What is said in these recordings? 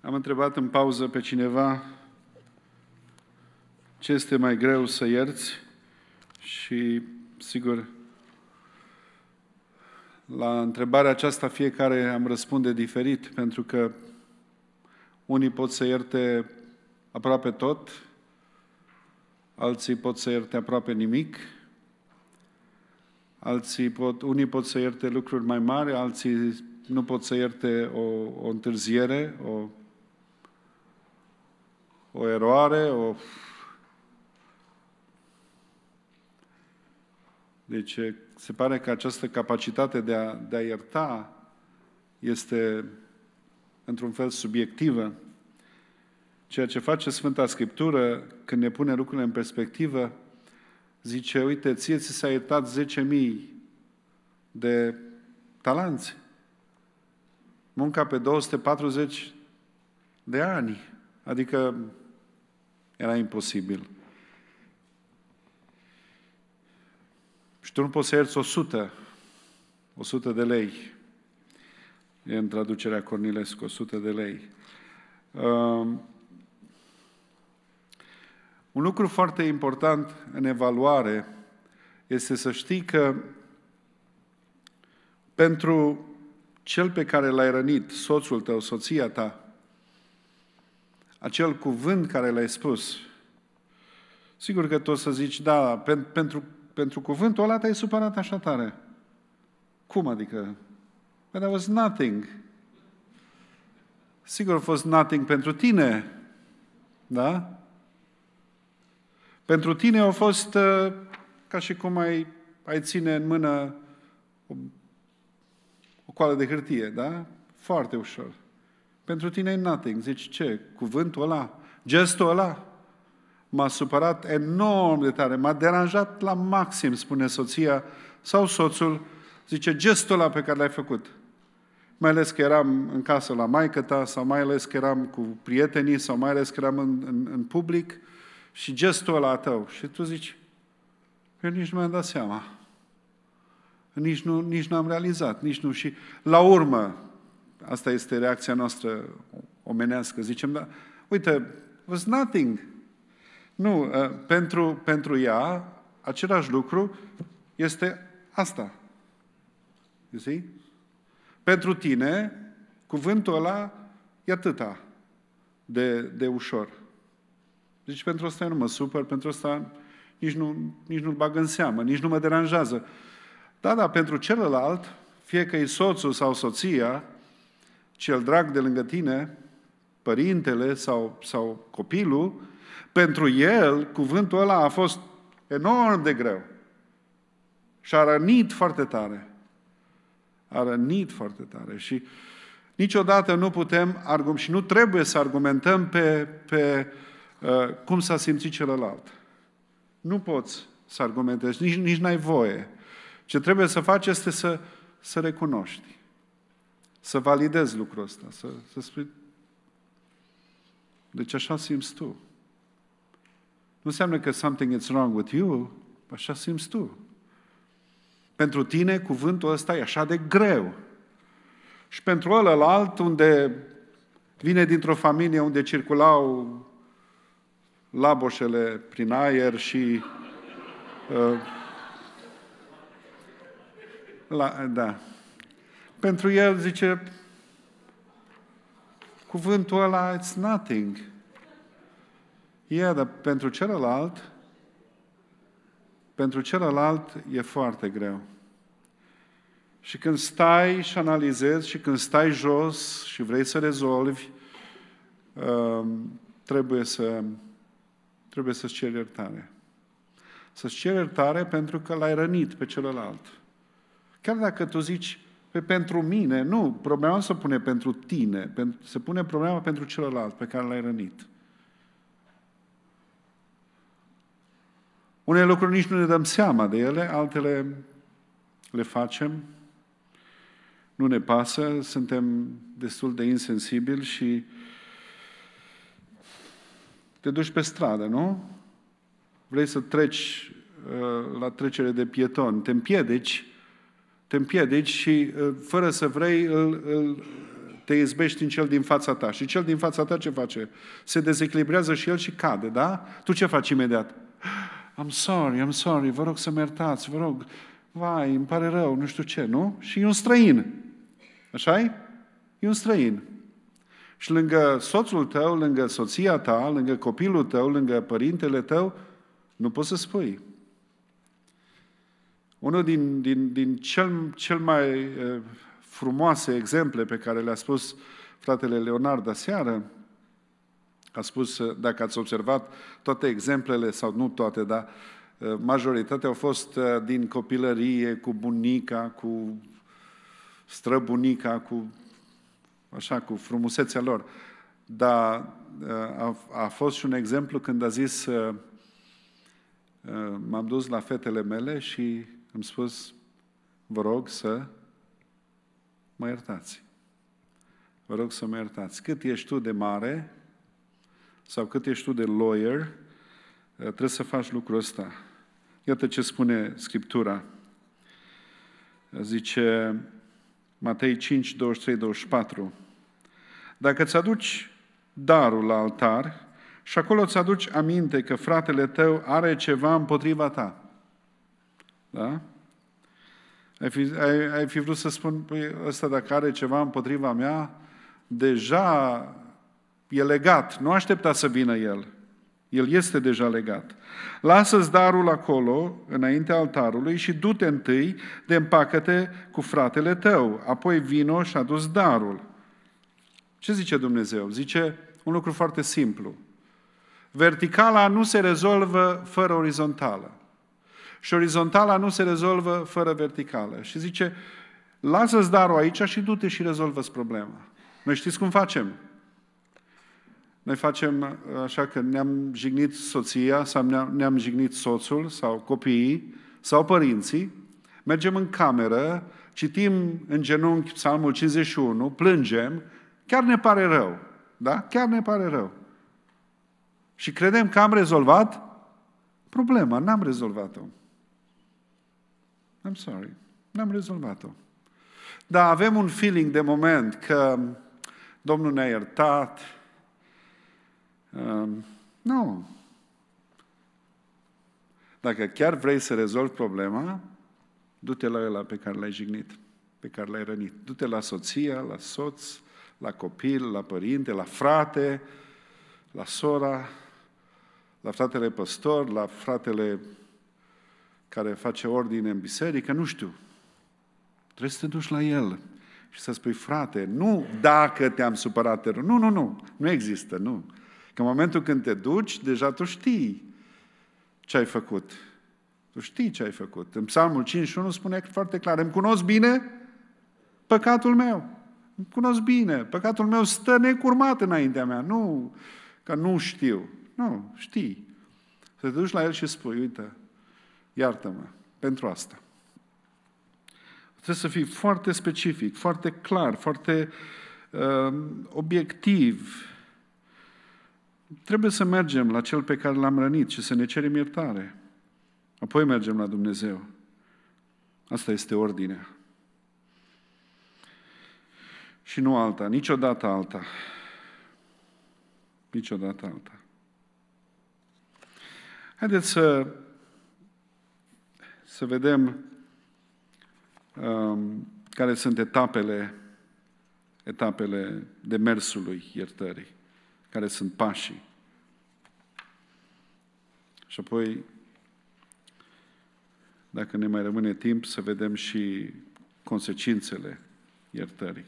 Am întrebat în pauză pe cineva ce este mai greu să ierți și, sigur, la întrebarea aceasta fiecare am răspunde diferit, pentru că unii pot să ierte aproape tot, alții pot să ierte aproape nimic, alții pot, unii pot să ierte lucruri mai mari, alții nu pot să ierte o, o întârziere, o o eroare, o... Deci se pare că această capacitate de a, de a ierta este într-un fel subiectivă. Ceea ce face Sfânta Scriptură când ne pune lucrurile în perspectivă, zice, uite, ție ți s-a iertat 10.000 de talanți. Munca pe 240 de ani. Adică era imposibil. Și tu nu poți să ierți 100, 100 de lei. E în traducerea Cornilescu, 100 de lei. Um, un lucru foarte important în evaluare este să știi că pentru cel pe care l-ai rănit, soțul tău, soția ta, acel cuvânt care l-ai spus. Sigur că tu o să zici, da, pentru, pentru cuvântul ăla te-ai supărat așa tare. Cum adică? But that was nothing. Sigur a fost nothing pentru tine, da? Pentru tine a fost uh, ca și cum ai, ai ține în mână o, o coală de hârtie, da? Foarte ușor. Pentru tine e nothing. Zici, ce? Cuvântul ăla? Gestul ăla? M-a supărat enorm de tare, m-a deranjat la maxim, spune soția sau soțul, zice, gestul ăla pe care l-ai făcut. Mai ales că eram în casă la maică ta, sau mai ales că eram cu prietenii, sau mai ales că eram în, în, în public, și gestul ăla tău. Și tu zici, eu nici nu mi-am dat seama. Nici nu, nici nu am realizat, nici nu. Și la urmă, Asta este reacția noastră omenească. Zicem, da, uite, was nothing. Nu, ă, pentru, pentru ea, același lucru este asta. You see? Pentru tine, cuvântul ăla e atâta de, de ușor. Deci pentru asta eu nu mă supăr, pentru asta nici, nu, nici nu-l bag în seamă, nici nu mă deranjează. Da, da, pentru celălalt, fie că e soțul sau soția, cel drag de lângă tine, părintele sau, sau copilul, pentru el cuvântul ăla a fost enorm de greu. Și a rănit foarte tare. A rănit foarte tare. Și niciodată nu putem argum- și nu trebuie să argumentăm pe, pe uh, cum s-a simțit celălalt. Nu poți să argumentezi, nici, nici n-ai voie. Ce trebuie să faci este să, să recunoști să validezi lucrul ăsta, să, să spui, deci așa simți tu. Nu înseamnă că something is wrong with you, așa simți tu. Pentru tine cuvântul ăsta e așa de greu. Și pentru ălălalt, unde vine dintr-o familie unde circulau laboșele prin aer și... Uh, la, da, pentru el, zice, cuvântul ăla, it's nothing. E, dar pentru celălalt, pentru celălalt e foarte greu. Și când stai și analizezi și când stai jos și vrei să rezolvi, um, trebuie să trebuie să-ți ceri iertare. Să-ți ceri iertare pentru că l-ai rănit pe celălalt. Chiar dacă tu zici, pe pentru mine, nu, problema nu se pune pentru tine, se pune problema pentru celălalt pe care l-ai rănit. Unele lucruri nici nu ne dăm seama de ele, altele le facem, nu ne pasă, suntem destul de insensibili și te duci pe stradă, nu? Vrei să treci uh, la trecere de pietoni, te împiedici te împiedici și ă, fără să vrei îl, îl, te izbești în cel din fața ta. Și cel din fața ta ce face? Se dezechilibrează și el și cade, da? Tu ce faci imediat? I'm sorry, I'm sorry, vă rog să mă iertați, vă rog, vai, îmi pare rău, nu știu ce, nu? Și e un străin. așa -i? E un străin. Și lângă soțul tău, lângă soția ta, lângă copilul tău, lângă părintele tău, nu poți să spui. Unul din, din, din cel, cel mai frumoase exemple pe care le-a spus fratele Leonard aseară, a spus, dacă ați observat, toate exemplele, sau nu toate, dar majoritatea au fost din copilărie, cu bunica, cu străbunica, cu, așa, cu frumusețea lor. Dar a, a fost și un exemplu când a zis, m-am dus la fetele mele și am spus, vă rog să mă iertați. Vă rog să mă iertați. Cât ești tu de mare sau cât ești tu de lawyer, eh, trebuie să faci lucrul ăsta. Iată ce spune Scriptura. Zice Matei 5, 23, 24. Dacă îți aduci darul la altar și acolo îți aduci aminte că fratele tău are ceva împotriva ta, da? Ai fi, ai, ai fi vrut să spun, păi ăsta dacă are ceva împotriva mea, deja e legat, nu aștepta să vină el. El este deja legat. Lasă-ți darul acolo, înaintea altarului, și du-te întâi de împacăte cu fratele tău, apoi vino și dus darul. Ce zice Dumnezeu? Zice un lucru foarte simplu. Verticala nu se rezolvă fără orizontală. Și orizontala nu se rezolvă fără verticală. Și zice, lasă-ți darul aici și du-te și rezolvă-ți problema. Noi știți cum facem? Noi facem uh, așa că ne-am jignit soția sau ne-am, jignit soțul sau copiii sau părinții, mergem în cameră, citim în genunchi psalmul 51, plângem, chiar ne pare rău. Da? Chiar ne pare rău. Și credem că am rezolvat problema. N-am rezolvat-o. I'm sorry, n-am rezolvat-o. Dar avem un feeling de moment că Domnul ne-a iertat. Um, nu. Dacă chiar vrei să rezolvi problema, du-te la ăla pe care l-ai jignit, pe care l-ai rănit. Du-te la soția, la soț, la copil, la părinte, la frate, la sora, la fratele păstor, la fratele care face ordine în biserică, nu știu. Trebuie să te duci la el și să spui, frate, nu dacă te-am supărat, te rog. Nu, nu, nu. Nu există, nu. Că în momentul când te duci, deja tu știi ce ai făcut. Tu știi ce ai făcut. În Psalmul 51 spune foarte clar, îmi cunosc bine păcatul meu. Îmi cunosc bine. Păcatul meu stă necurmat înaintea mea. Nu că nu știu. Nu, știi. Să te duci la el și spui, uite, Iartă-mă pentru asta. Trebuie să fii foarte specific, foarte clar, foarte uh, obiectiv. Trebuie să mergem la cel pe care l-am rănit și să ne cerem iertare. Apoi mergem la Dumnezeu. Asta este ordinea. Și nu alta, niciodată alta. Niciodată alta. Haideți să să vedem um, care sunt etapele, etapele demersului iertării, care sunt pașii. Și apoi, dacă ne mai rămâne timp, să vedem și consecințele iertării.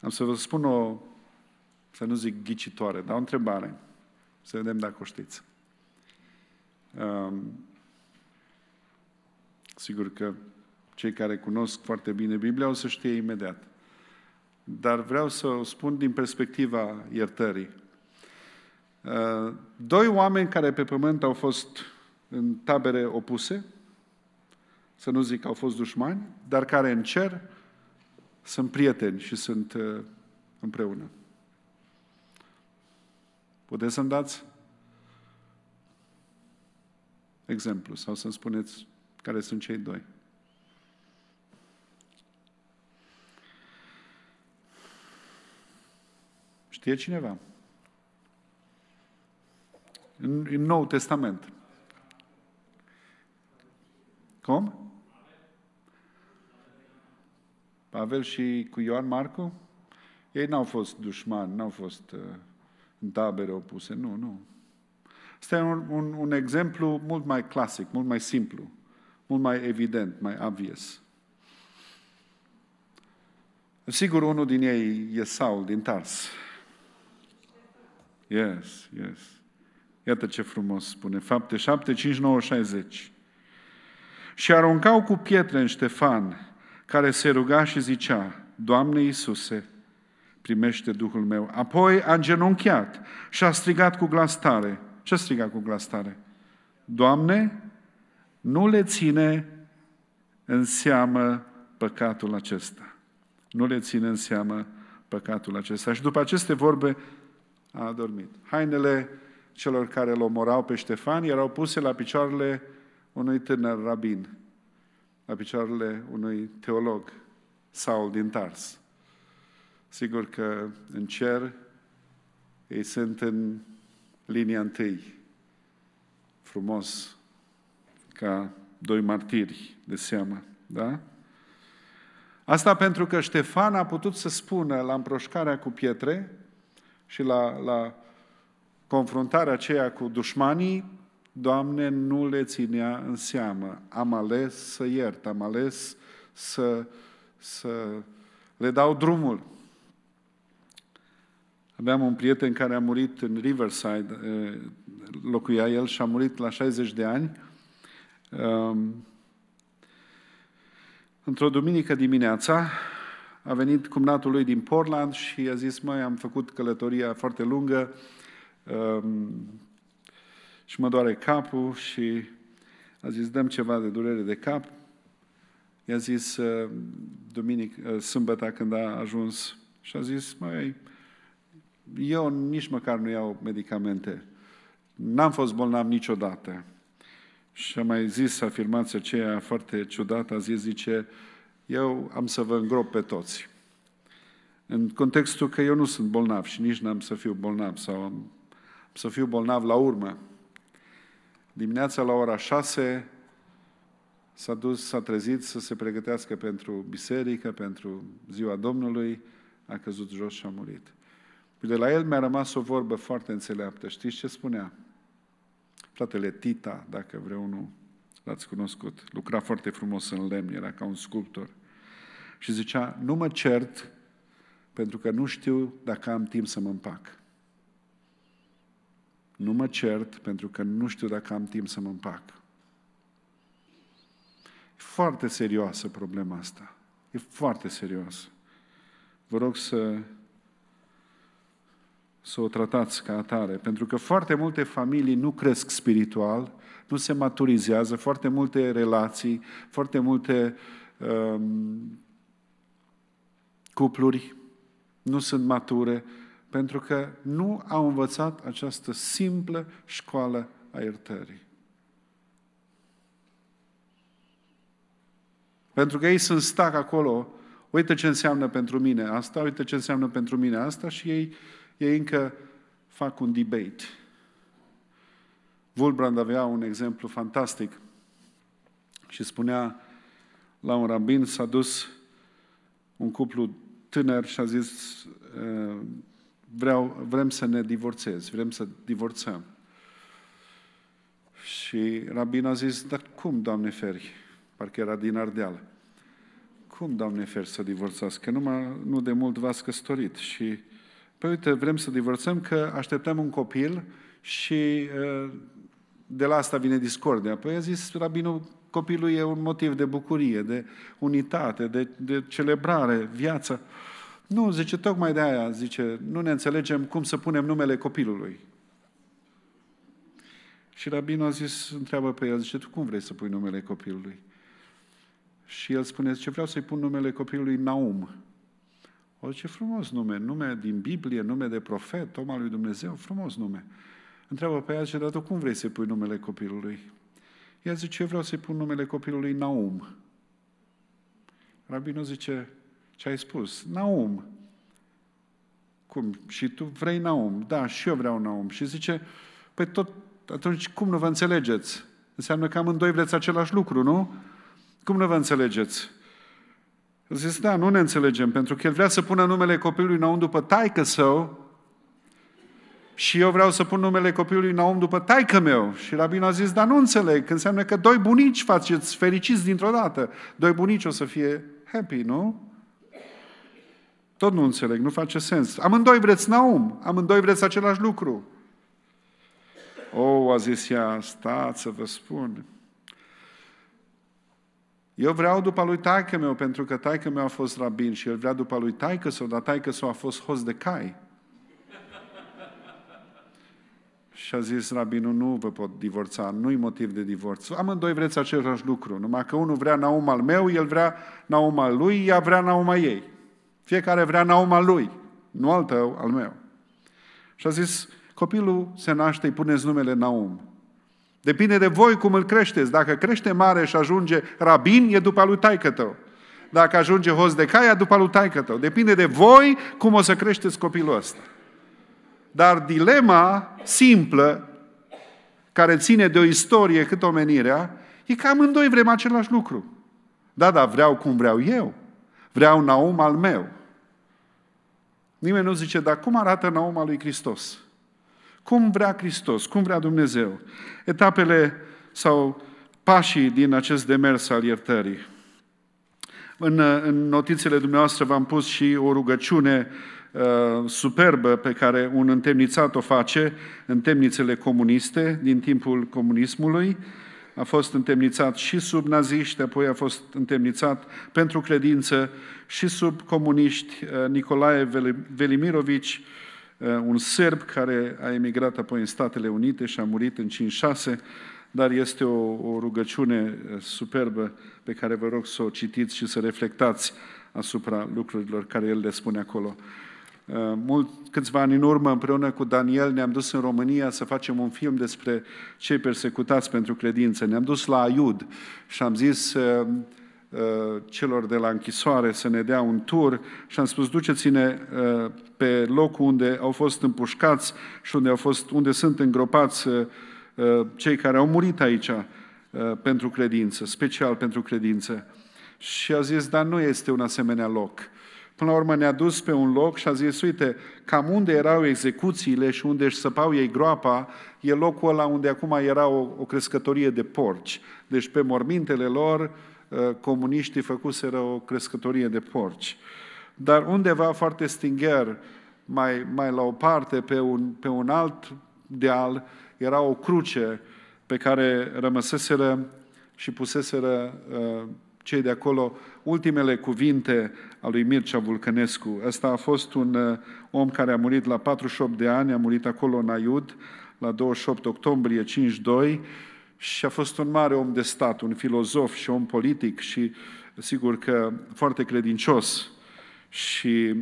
Am să vă spun o, să nu zic ghicitoare, dar o întrebare. Să vedem dacă o știți. Um, sigur că cei care cunosc foarte bine Biblia o să știe imediat. Dar vreau să o spun din perspectiva iertării. Uh, doi oameni care pe pământ au fost în tabere opuse, să nu zic că au fost dușmani, dar care în cer sunt prieteni și sunt uh, împreună. Puteți să-mi dați exemplu, sau să-mi spuneți care sunt cei doi. Știe cineva? În, în Nou Testament. Cum? Pavel și cu Ioan Marcu? Ei n-au fost dușmani, n-au fost uh, în tabere opuse, nu, nu. Este un, un, un exemplu mult mai clasic, mult mai simplu, mult mai evident, mai obvious. Sigur, unul din ei e Saul din Tars. Yes, yes. Iată ce frumos spune. Fapte 7, 5, 9, 60. Și aruncau cu pietre în Ștefan, care se ruga și zicea, Doamne Iisuse, primește Duhul meu. Apoi a genunchiat și a strigat cu glas tare, ce striga cu glas tare. Doamne, nu le ține în seamă păcatul acesta. Nu le ține în seamă păcatul acesta. Și după aceste vorbe a adormit. Hainele celor care îl omorau pe Ștefan erau puse la picioarele unui tânăr rabin, la picioarele unui teolog, Saul din Tars. Sigur că în cer ei sunt în linia întâi. Frumos, ca doi martiri de seamă, da? Asta pentru că Ștefan a putut să spună la împroșcarea cu pietre și la, la confruntarea aceea cu dușmanii, Doamne, nu le ținea în seamă. Am ales să iert, am ales să, să le dau drumul. Aveam un prieten care a murit în Riverside, locuia el și a murit la 60 de ani. Ehm, într-o duminică dimineața a venit cumnatul lui din Portland și i-a zis, mai am făcut călătoria foarte lungă ehm, și mă doare capul și a zis, dăm ceva de durere de cap. I-a zis duminic, sâmbătă când a ajuns și a zis, mai eu nici măcar nu iau medicamente. N-am fost bolnav niciodată. Și a mai zis afirmația aceea foarte ciudată, a zis, zice, eu am să vă îngrop pe toți. În contextul că eu nu sunt bolnav și nici n-am să fiu bolnav sau am să fiu bolnav la urmă. Dimineața la ora 6 s-a dus, s-a trezit să se pregătească pentru biserică, pentru ziua Domnului, a căzut jos și a murit. De la el mi-a rămas o vorbă foarte înțeleaptă. Știți ce spunea? Fratele Tita, dacă vreunul l-ați cunoscut, lucra foarte frumos în lemn, era ca un sculptor. Și zicea, nu mă cert pentru că nu știu dacă am timp să mă împac. Nu mă cert pentru că nu știu dacă am timp să mă împac. E foarte serioasă problema asta. E foarte serioasă. Vă rog să să o tratați ca atare, pentru că foarte multe familii nu cresc spiritual, nu se maturizează, foarte multe relații, foarte multe um, cupluri nu sunt mature, pentru că nu au învățat această simplă școală a iertării. Pentru că ei sunt stac acolo, uite ce înseamnă pentru mine asta, uite ce înseamnă pentru mine asta și ei ei încă fac un debate. Wolbrand avea un exemplu fantastic și spunea la un rabin, s-a dus un cuplu tânăr și a zis vreau, vrem să ne divorțez, vrem să divorțăm. Și rabin a zis, dar cum, Doamne feri? Parcă era din Ardeal. Cum, Doamne feri, să divorțați? Că numai, nu de mult v-ați căsătorit. Și păi uite, vrem să divorțăm că așteptăm un copil și uh, de la asta vine discordia. Păi a zis rabinul, copilul e un motiv de bucurie, de unitate, de, de celebrare, viață. Nu, zice, tocmai de aia, zice, nu ne înțelegem cum să punem numele copilului. Și rabinul a zis, întreabă pe el, zice, tu cum vrei să pui numele copilului? Și el spune, zice, vreau să-i pun numele copilului Naum. O, ce frumos nume, nume din Biblie, nume de profet, om al lui Dumnezeu, frumos nume. Întreabă pe ea, zice, dar tu cum vrei să pui numele copilului? Ea zice, eu vreau să-i pun numele copilului Naum. Rabinul zice, ce ai spus? Naum. Cum? Și tu vrei Naum? Da, și eu vreau Naum. Și zice, păi tot, atunci cum nu vă înțelegeți? Înseamnă că amândoi vreți același lucru, nu? Cum nu vă înțelegeți? Zis, da, nu ne înțelegem, pentru că el vrea să pună numele copilului Naum după taică său și eu vreau să pun numele copilului Naum după taică meu. Și rabin a zis, dar nu înțeleg, că înseamnă că doi bunici faceți fericiți dintr-o dată. Doi bunici o să fie happy, nu? Tot nu înțeleg, nu face sens. Amândoi vreți Naum, amândoi vreți același lucru. O, oh, a zis ea, stați să vă spun, eu vreau după lui taică meu, pentru că taică meu a fost rabin și el vrea după lui taică sau, dar taică sau a fost host de cai. Și a zis rabinul, nu vă pot divorța, nu-i motiv de divorț. Amândoi vreți același lucru, numai că unul vrea Naum al meu, el vrea Naum al lui, ea vrea Naum al ei. Fiecare vrea Naum al lui, nu al tău, al meu. Și a zis, copilul se naște, îi puneți numele Naum. Depinde de voi cum îl creșteți. Dacă crește mare și ajunge rabin, e după lui taică tău. Dacă ajunge hoz de caia, după lui taică tău. Depinde de voi cum o să creșteți copilul ăsta. Dar dilema simplă, care ține de o istorie cât omenirea, e că amândoi vrem același lucru. Da, da, vreau cum vreau eu. Vreau Naum al meu. Nimeni nu zice, dar cum arată Naum al lui Hristos? Cum vrea Hristos, cum vrea Dumnezeu. Etapele sau pașii din acest demers al iertării. În, în notițele dumneavoastră v-am pus și o rugăciune uh, superbă pe care un întemnițat o face în temnițele comuniste din timpul comunismului. A fost întemnițat și sub naziști, apoi a fost întemnițat pentru credință și sub comuniști uh, Nicolae Velimirovici, Eh, un sârb care a emigrat apoi în Statele Unite și a murit în 5-6, dar este o, o rugăciune eh, superbă pe care vă rog să o citiți și să reflectați asupra lucrurilor care el le spune acolo. Eh, mult, câțiva ani în urmă, împreună cu Daniel, ne-am dus în România să facem un film despre cei persecutați pentru credință. Ne-am dus la Aiud și am zis Uh, celor de la închisoare să ne dea un tur și am spus duceți-ne uh, pe locul unde au fost împușcați și unde, au fost, unde sunt îngropați uh, cei care au murit aici pentru credință, special pentru credință. Și a zis, dar nu este un asemenea loc. Până la urmă ne-a dus pe un loc și a zis, uite, cam unde erau execuțiile și unde își săpau ei groapa, e locul ăla unde acum era o, o crescătorie de porci. Deci pe mormintele lor uh, Uh, comuniștii făcuseră o crescătorie de porci. Dar undeva foarte stingher, mai, mai la o parte, pe un, pe un alt deal, era o cruce pe care rămăseseră și puseseră uh, cei de acolo ultimele cuvinte a lui Mircea Vulcănescu. Ăsta a fost un uh, om care a murit la 48 de ani, a murit acolo în Aiud, la 28 octombrie 52, și a fost un mare om de stat, un filozof și om politic și sigur că foarte credincios și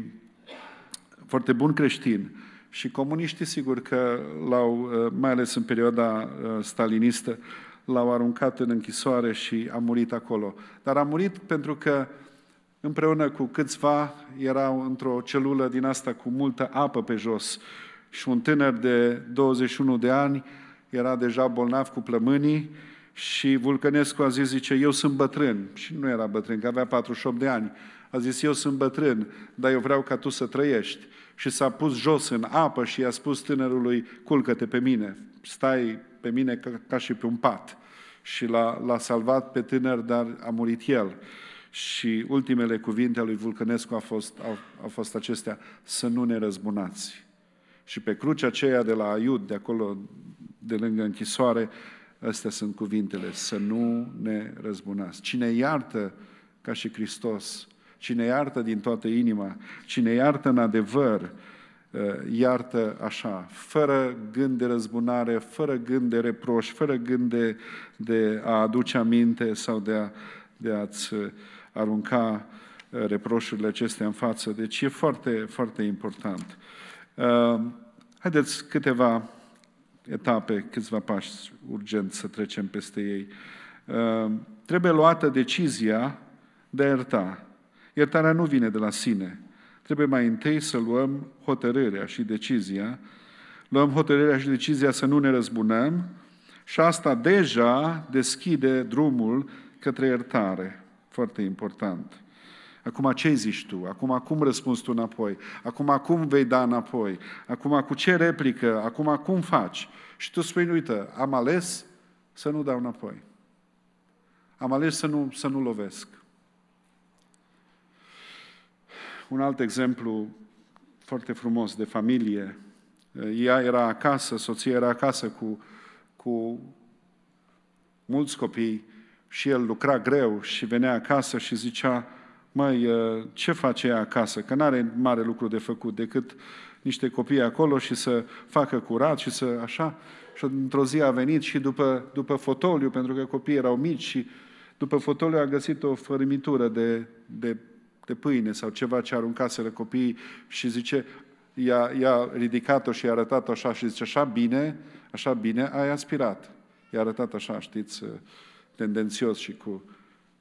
foarte bun creștin. Și comuniștii, sigur că l-au, uh, mai ales în perioada uh, stalinistă, l-au aruncat în închisoare și a murit acolo. Dar a murit pentru că împreună cu câțiva erau într-o celulă din asta cu multă apă pe jos și un tânăr de 21 de ani era deja bolnav cu plămânii și Vulcănescu a zis, zice, eu sunt bătrân. Și nu era bătrân, că avea 48 de ani. A zis, eu sunt bătrân, dar eu vreau ca tu să trăiești. Și s-a pus jos în apă și i-a spus tânărului, culcă-te pe mine, stai pe mine ca, ca și pe un pat. Și l-a, l-a salvat pe tânăr, dar a murit el. Și ultimele cuvinte ale lui Vulcănescu au fost, au, au fost acestea, să nu ne răzbunați. Și pe crucea aceea de la Aiud, de acolo, de lângă închisoare, Astea sunt cuvintele, să nu ne răzbunați. Cine iartă ca și Hristos, cine iartă din toată inima, cine iartă în adevăr, eh, iartă așa, fără gând de răzbunare, fără gând de reproș, fără gând de, de a aduce aminte sau de, a, de a-ți arunca eh, reproșurile acestea în față. Deci e foarte, foarte important. Eh, haideți câteva etape, câțiva pași urgent să trecem peste ei. Ehm, trebuie luată decizia de a ierta. Iertarea nu vine de la sine. Trebuie mai întâi să luăm hotărârea și decizia. Luăm hotărârea și decizia să nu ne răzbunăm și asta deja deschide drumul către iertare. Foarte important. Acum ce zici tu? Acum cum răspunzi tu înapoi? Acum cum vei da înapoi? Acum cu ce replică? Acum cum faci? Și tu spui, uite, am ales să nu dau înapoi. Am ales să nu, să nu lovesc. Un alt exemplu foarte frumos de familie. Ea era acasă, soția era acasă cu, cu mulți copii și el lucra greu și venea acasă și zicea, măi, uh, ce face ea acasă? Că nu are mare lucru de făcut decât niște copii acolo și să facă curat și să așa. Și într-o zi a venit și după, după fotoliu, pentru că copiii erau mici și după fotoliu a găsit o fărâmitură de, de, de pâine sau ceva ce aruncaseră copiii și zice, i-a, i-a ridicat-o și i-a arătat-o așa și zice, așa bine, așa bine, ai aspirat. I-a arătat așa, știți, uh, tendențios și cu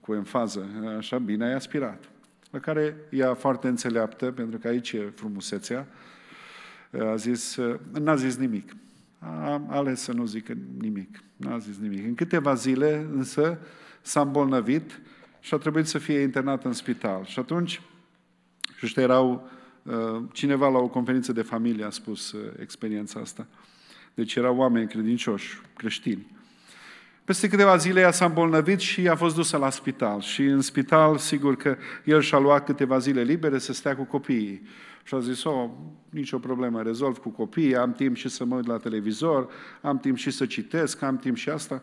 cu enfază, așa, bine ai aspirat. La care ea foarte înțeleaptă, pentru că aici e frumusețea, a zis, n-a zis nimic. A ales să nu zică nimic. N-a zis nimic. În câteva zile, însă, s-a îmbolnăvit și a trebuit să fie internat în spital. Și atunci, și ăștia erau, ă, cineva la o conferință de familie a spus ă, experiența asta. Deci erau oameni credincioși, creștini. Peste câteva zile ea s-a îmbolnăvit și a fost dusă la spital. Și în spital, sigur că el și-a luat câteva zile libere să stea cu copiii. Și a zis, oh, nicio problemă, rezolv cu copiii, am timp și să mă uit la televizor, am timp și să citesc, am timp și asta.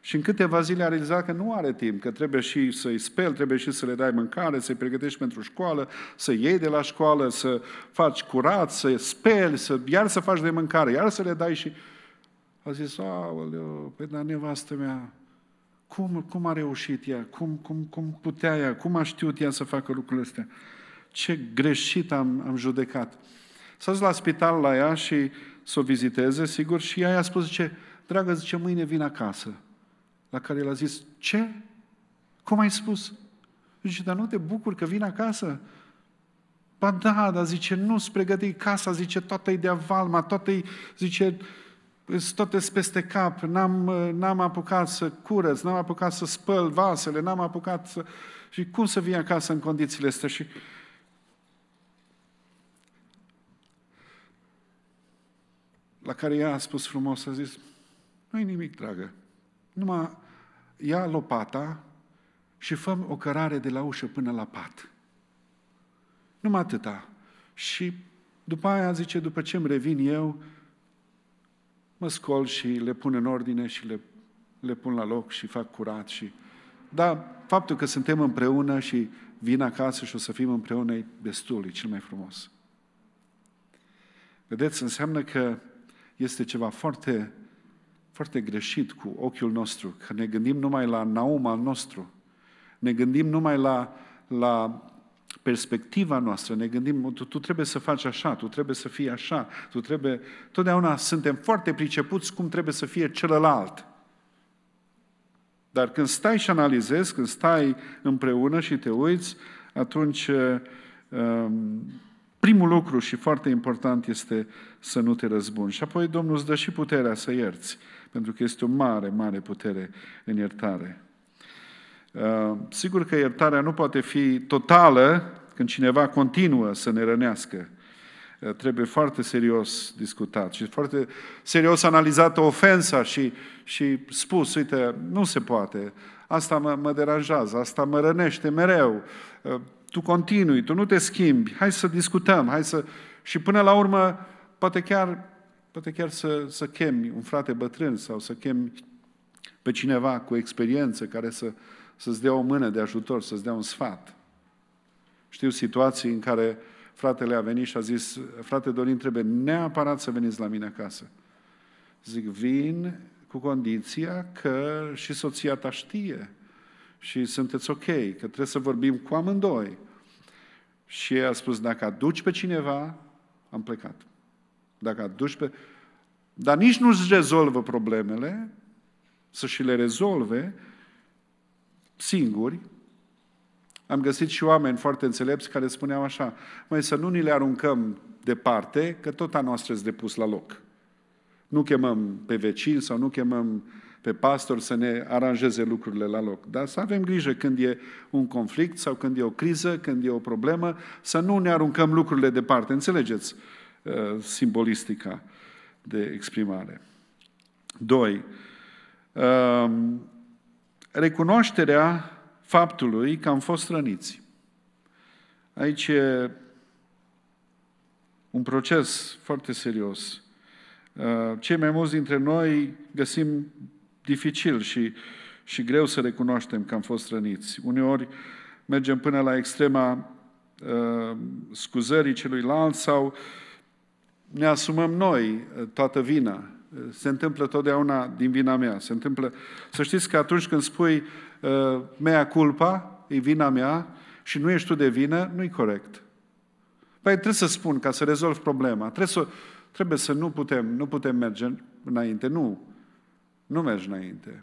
Și în câteva zile a realizat că nu are timp, că trebuie și să-i speli, trebuie și să le dai mâncare, să-i pregătești pentru școală, să iei de la școală, să faci curat, să speli, să, iar să faci de mâncare, iar să le dai și a zis, aoleo, pe păi, da nevastă mea, cum, cum a reușit ea, cum, cum, cum putea ea, cum a știut ea să facă lucrurile astea. Ce greșit am, am judecat. S-a dus la spital la ea și să o viziteze, sigur, și ea i-a spus, zice, dragă, zice, mâine vin acasă. La care el a zis, ce? Cum ai spus? Zice, dar nu te bucur că vin acasă? Ba da, dar zice, nu-ți pregăti casa, zice, toată-i de avalma, toată-i, zice, tot peste cap, n-am, uh, n-am apucat să curăț, n-am apucat să spăl vasele, n-am apucat să... Și cum să vii acasă în condițiile astea? Și la care ea a spus frumos, a zis, nu-i nimic, dragă, numai ia lopata și făm o cărare de la ușă până la pat. Numai atâta. Și după aia zice, după ce îmi revin eu, mă scol și le pun în ordine și le, le pun la loc și fac curat și... Dar faptul că suntem împreună și vin acasă și o să fim împreună e destul, e cel mai frumos. Vedeți, înseamnă că este ceva foarte, foarte greșit cu ochiul nostru, că ne gândim numai la Naum al nostru, ne gândim numai la, la perspectiva noastră, ne gândim, tu, tu trebuie să faci așa, tu trebuie să fii așa, tu trebuie... Totdeauna suntem foarte pricepuți cum trebuie să fie celălalt. Dar când stai și analizezi, când stai împreună și te uiți, atunci ehm, primul lucru și foarte important este să nu te răzbuni. Și apoi Domnul îți dă și puterea să ierți, pentru că este o mare, mare putere în iertare. Uh, sigur că iertarea nu poate fi totală când cineva continuă să ne rănească. Uh, trebuie foarte serios discutat și foarte serios analizată ofensa și, și spus, uite, nu se poate, asta mă, mă deranjează, asta mă rănește mereu, uh, tu continui, tu nu te schimbi, hai să discutăm, hai să... Și până la urmă, poate chiar, poate chiar să, să chemi un frate bătrân sau să chemi pe cineva cu experiență care să, să-ți dea o mână de ajutor, să-ți dea un sfat. Știu situații în care fratele a venit și a zis, frate Dorin, trebuie neapărat să veniți la mine acasă. Zic, vin cu condiția că și soția ta știe și sunteți ok, că trebuie să vorbim cu amândoi. Și el a spus, dacă aduci pe cineva, am plecat. Dacă aduci pe... Dar nici nu-și rezolvă problemele, să și le rezolve, singuri, am găsit și oameni foarte înțelepți care spuneau așa, mai să nu ni le aruncăm departe, că tot a noastră este depus la loc. Nu chemăm pe vecini sau nu chemăm pe pastor să ne aranjeze lucrurile la loc. Dar să avem grijă când e un conflict sau când e o criză, când e o problemă, să nu ne aruncăm lucrurile departe. Înțelegeți uh, simbolistica de exprimare. Doi. Um, recunoașterea faptului că am fost răniți. Aici e un proces foarte serios. Uh, cei mai mulți dintre noi găsim dificil și, și greu să recunoaștem că am fost răniți. Uneori mergem până la extrema uh, scuzării celuilalt sau ne asumăm noi uh, toată vina se întâmplă totdeauna din vina mea. Se întâmplă... Să știți că atunci când spui uh, mea culpa, e vina mea și nu ești tu de vină, nu e corect. Păi trebuie să spun ca să rezolv problema. Trebuie să, trebuie să nu putem, nu putem merge înainte. Nu, nu mergi înainte.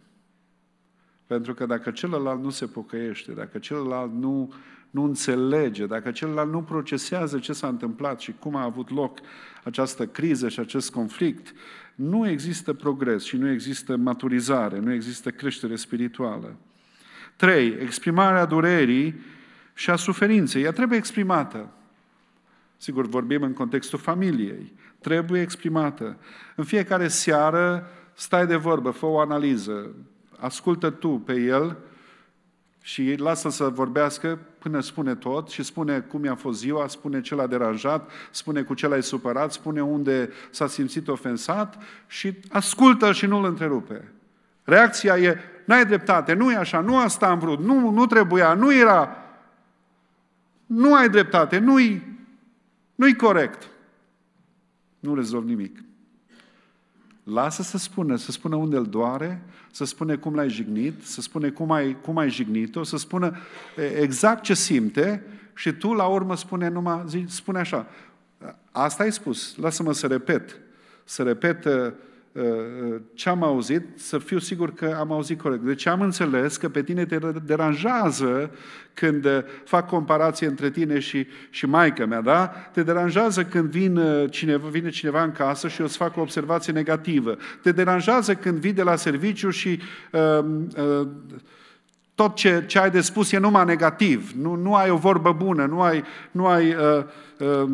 Pentru că dacă celălalt nu se pocăiește, dacă celălalt nu nu înțelege, dacă celălalt nu procesează ce s-a întâmplat și cum a avut loc această criză și acest conflict, nu există progres și nu există maturizare, nu există creștere spirituală. 3. Exprimarea durerii și a suferinței. Ea trebuie exprimată. Sigur, vorbim în contextul familiei. Trebuie exprimată. În fiecare seară stai de vorbă, fă o analiză, ascultă tu pe el și lasă să vorbească până spune tot și spune cum i-a fost ziua, spune ce l-a deranjat, spune cu ce l-ai supărat, spune unde s-a simțit ofensat și ascultă și nu-l întrerupe. Reacția e, n-ai dreptate, nu e așa, nu asta am vrut, nu, nu trebuia, nu era. Nu ai dreptate, nu-i, nu-i corect. Nu rezolv nimic. Lasă să spună, să spună unde îl doare, să spune cum l-ai jignit, să spune cum ai, cum ai jignit-o, să spună exact ce simte și tu la urmă spune numai, zi, spune așa, asta ai spus, lasă-mă să repet, să repet Uh, uh, ce am auzit, să fiu sigur că am auzit corect. Deci am înțeles că pe tine te deranjează când uh, fac comparație între tine și, și maica mea, da? Te deranjează când vin cineva, vine cineva în casă și o să fac o observație negativă. Te deranjează când vii de la serviciu și uh, uh, tot ce, ce ai de spus e numai negativ. Nu, nu ai o vorbă bună, nu ai, nu ai uh, uh,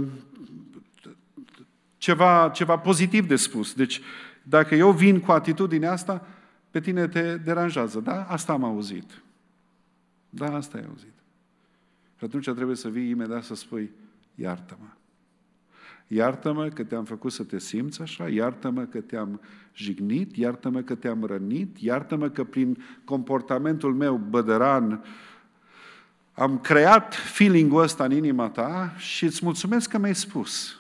ceva, ceva pozitiv de spus. Deci dacă eu vin cu atitudinea asta, pe tine te deranjează. Da? Asta am auzit. Da, asta ai auzit. Și atunci trebuie să vii imediat să spui, iartă-mă. Iartă-mă că te-am făcut să te simți așa, iartă-mă că te-am jignit, iartă-mă că te-am rănit, iartă-mă că prin comportamentul meu bădăran am creat feeling-ul ăsta în inima ta și îți mulțumesc că mi-ai spus.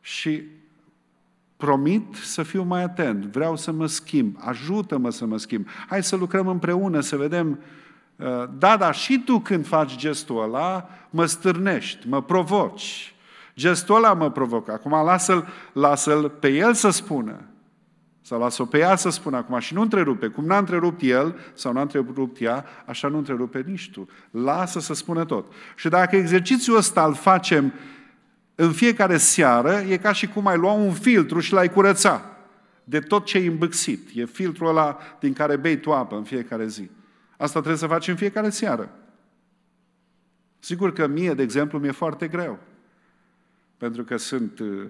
Și promit să fiu mai atent, vreau să mă schimb, ajută-mă să mă schimb, hai să lucrăm împreună, să vedem, uh, da, da, și tu când faci gestul ăla, mă stârnești, mă provoci, gestul ăla mă provocă, acum lasă-l, lasă pe el să spună, sau lasă o pe ea să spună acum și nu întrerupe. Cum n-a întrerupt el sau n-a întrerupt ea, așa nu întrerupe nici tu. Lasă să spună tot. Și dacă exercițiul ăsta îl facem uh, în fiecare seară e ca și cum ai lua un filtru și l-ai curăța de tot ce e îmbâxit. E filtrul ăla din care bei tu apă în fiecare zi. Asta trebuie să faci în fiecare seară. Sigur că mie, de exemplu, mi-e foarte greu. Pentru că sunt uh,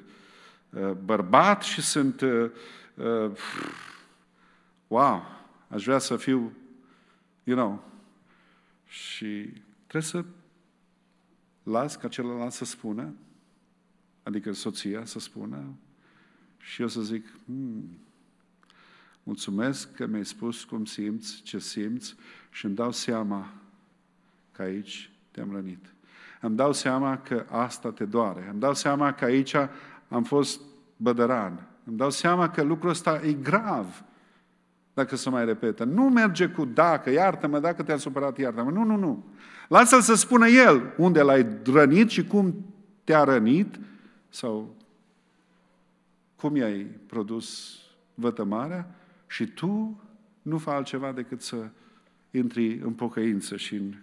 uh bărbat și sunt uh, uh, wow, aș vrea să fiu you know. Și trebuie să las ca celălalt să spună adică soția, să spună, și eu să zic, hmm, mulțumesc că mi-ai spus cum simți, ce simți și îmi dau seama că aici te-am rănit. Îmi dau seama că asta te doare. Îmi dau seama că aici am fost bădăran. Îmi dau seama că lucrul ăsta e grav dacă se mai repetă. Nu merge cu dacă, iartă-mă, dacă te a supărat, iartă-mă. Nu, nu, nu. Lasă-l să spună el unde l-ai rănit și cum te-a rănit sau cum i-ai produs vătămarea și tu nu faci altceva decât să intri în pocăință și în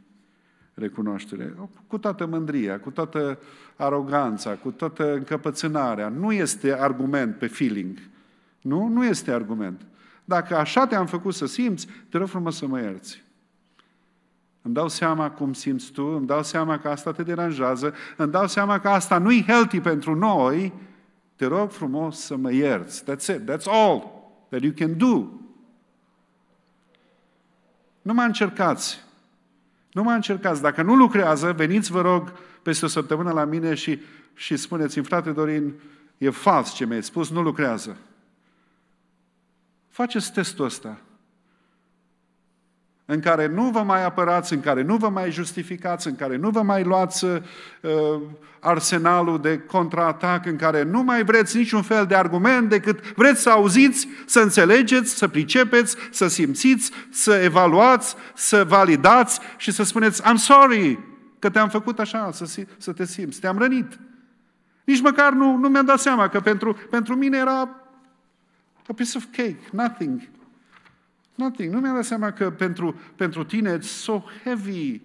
recunoaștere. Cu toată mândria, cu toată aroganța, cu toată încăpățânarea. Nu este argument pe feeling. Nu? Nu este argument. Dacă așa te-am făcut să simți, te rog frumos să mă ierți. Îmi dau seama cum simți tu, îmi dau seama că asta te deranjează, îmi dau seama că asta nu-i healthy pentru noi, te rog frumos să mă ierți. That's it, that's all that you can do. Nu mă încercați. Nu mă încercați. Dacă nu lucrează, veniți, vă rog, peste o săptămână la mine și, și spuneți-mi, frate Dorin, e fals ce mi-ai spus, nu lucrează. Faceți testul ăsta în care nu vă mai apărați, în care nu vă mai justificați, în care nu vă mai luați uh, arsenalul de contraatac, în care nu mai vreți niciun fel de argument decât vreți să auziți, să înțelegeți, să pricepeți, să simțiți, să evaluați, să validați și să spuneți I'm sorry că te-am făcut așa, să, să te simți, te-am rănit. Nici măcar nu, nu mi-am dat seama că pentru, pentru mine era a piece of cake, nothing. Nothing. Nu mi a dat seama că pentru, pentru tine it's so heavy.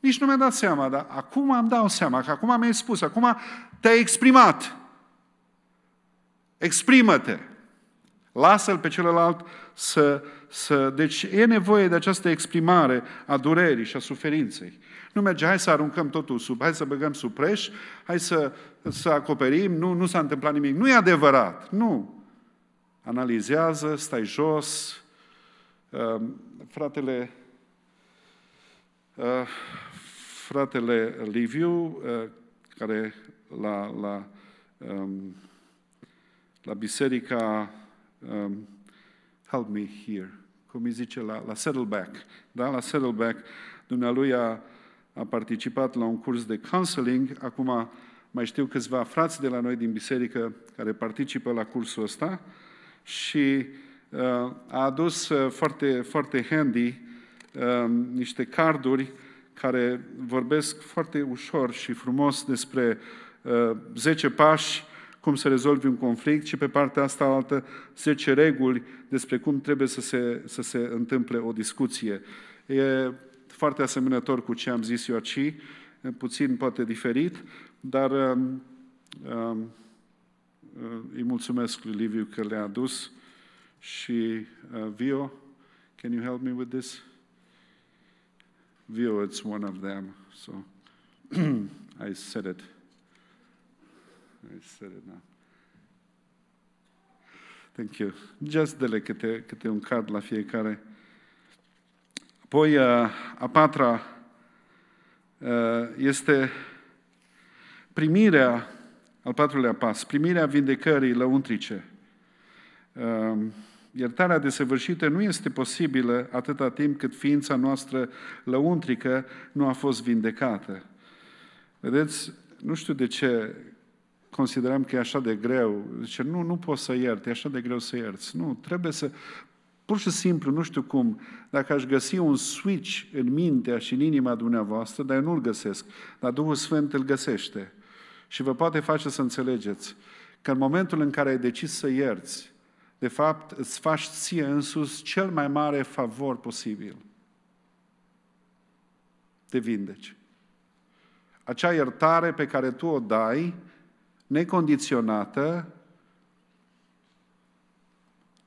Nici nu mi a dat seama, dar acum am dau seama, că acum mi-ai spus, acum te-ai exprimat. Exprimă-te. Lasă-l pe celălalt să, să... Deci e nevoie de această exprimare a durerii și a suferinței. Nu merge, hai să aruncăm totul sub, hai să băgăm sub preș, hai să, să acoperim, nu, nu s-a întâmplat nimic. Nu e adevărat, nu. Analizează, stai jos, Ehm, fratele, eh, fratele Liviu, eh, care la, la, ehm, la biserica, ehm, help me here, cum îi zice, la, la Saddleback, da? La Saddleback, dumnealui a, a participat la un curs de counseling, acum mai știu câțiva frați de la noi din biserică care participă la cursul ăsta și Uh, a adus uh, foarte, foarte handy uh, niște carduri care vorbesc foarte ușor și frumos despre 10 pași cum să rezolvi un conflict și pe partea asta altă 10 reguli despre cum trebuie să se, să se întâmple o discuție. E foarte asemănător cu ce am zis eu aici, puțin poate diferit, dar um, um, îi mulțumesc lui Liviu că le-a adus și uh, Vio, can you help me with this? Vio, it's one of them, so I said it. I said it now. Thank you. Just dele câte, câte un card la fiecare. Apoi, uh, a patra uh, este primirea, al patrulea pas, primirea vindecării lăuntrice. Um, Iertarea desăvârșită nu este posibilă atâta timp cât ființa noastră lăuntrică nu a fost vindecată. Vedeți, nu știu de ce considerăm că e așa de greu. Zice, nu, nu poți să iert, e așa de greu să ierți. Nu, trebuie să... Pur și simplu, nu știu cum, dacă aș găsi un switch în mintea și în inima dumneavoastră, dar eu nu-l găsesc, dar Duhul Sfânt îl găsește și vă poate face să înțelegeți că în momentul în care ai decis să ierți, de fapt, îți faci ție însus cel mai mare favor posibil. Te vindeci. Acea iertare pe care tu o dai, necondiționată,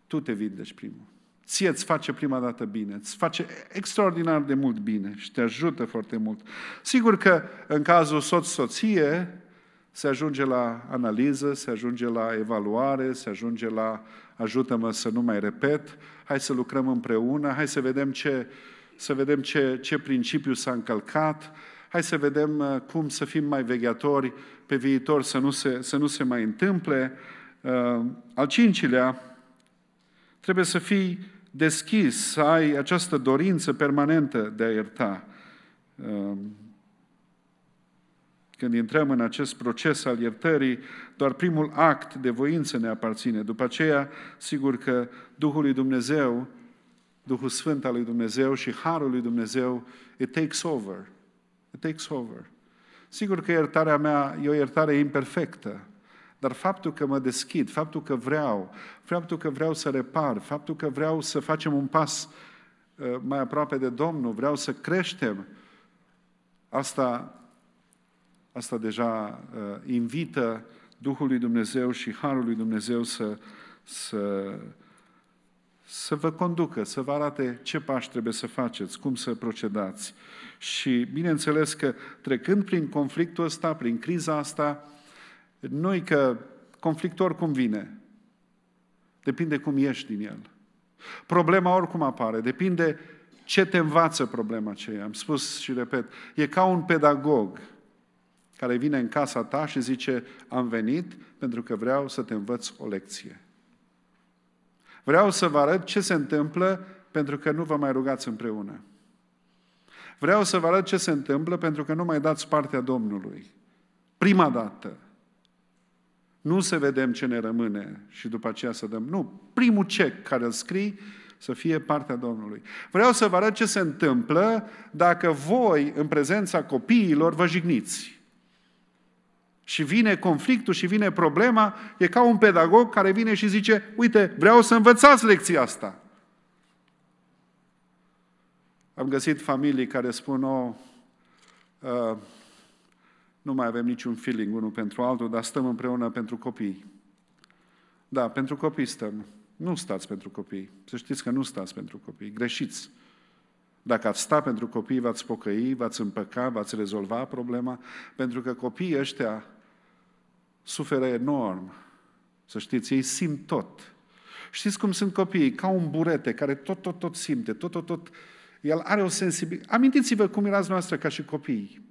tu te vindeci primul. Ție îți face prima dată bine, îți face extraordinar de mult bine și te ajută foarte mult. Sigur că în cazul soț-soție se ajunge la analiză, se ajunge la evaluare, se ajunge la ajută-mă să nu mai repet, hai să lucrăm împreună, hai să vedem ce, să vedem ce, ce principiu s-a încălcat, hai să vedem uh, cum să fim mai vegheatori pe viitor, să nu se, să nu se mai întâmple. Uh, al cincilea, trebuie să fii deschis, să ai această dorință permanentă de a ierta. Uh, când intrăm în acest proces al iertării, doar primul act de voință ne aparține. După aceea, sigur că Duhul lui Dumnezeu, Duhul Sfânt al lui Dumnezeu și Harul lui Dumnezeu, it takes over. It takes over. Sigur că iertarea mea e o iertare imperfectă, dar faptul că mă deschid, faptul că vreau, faptul că vreau să repar, faptul că vreau să facem un pas uh, mai aproape de Domnul, vreau să creștem, asta Asta deja uh, invită Duhul lui Dumnezeu și Harul lui Dumnezeu să, să, să vă conducă, să vă arate ce pași trebuie să faceți, cum să procedați. Și bineînțeles că trecând prin conflictul ăsta, prin criza asta, noi că conflictul oricum vine, depinde cum ieși din el. Problema oricum apare, depinde ce te învață problema aceea. Am spus și repet, e ca un pedagog care vine în casa ta și zice, am venit pentru că vreau să te învăț o lecție. Vreau să vă arăt ce se întâmplă pentru că nu vă mai rugați împreună. Vreau să vă arăt ce se întâmplă pentru că nu mai dați partea Domnului. Prima dată. Nu să vedem ce ne rămâne și după aceea să dăm. Nu, primul cec care îl scrii să fie partea Domnului. Vreau să vă arăt ce se întâmplă dacă voi, în prezența copiilor, vă jigniți și vine conflictul și vine problema, e ca un pedagog care vine și zice, uite, vreau să învățați lecția asta. Am găsit familii care spun, oh, uh, nu mai avem niciun feeling unul pentru altul, dar stăm împreună pentru copii. Da, pentru copii stăm. Nu stați pentru copii. Să știți că nu stați pentru copii. Greșiți. Dacă ați sta pentru copii, v-ați pocăi, v-ați împăca, v-ați rezolva problema, pentru că copiii ăștia suferă enorm. Să știți, ei simt tot. Știți cum sunt copiii? Ca un burete care tot, tot, tot simte, tot, tot, tot. El are o sensibilitate. Amintiți-vă cum erați noastră ca și copii.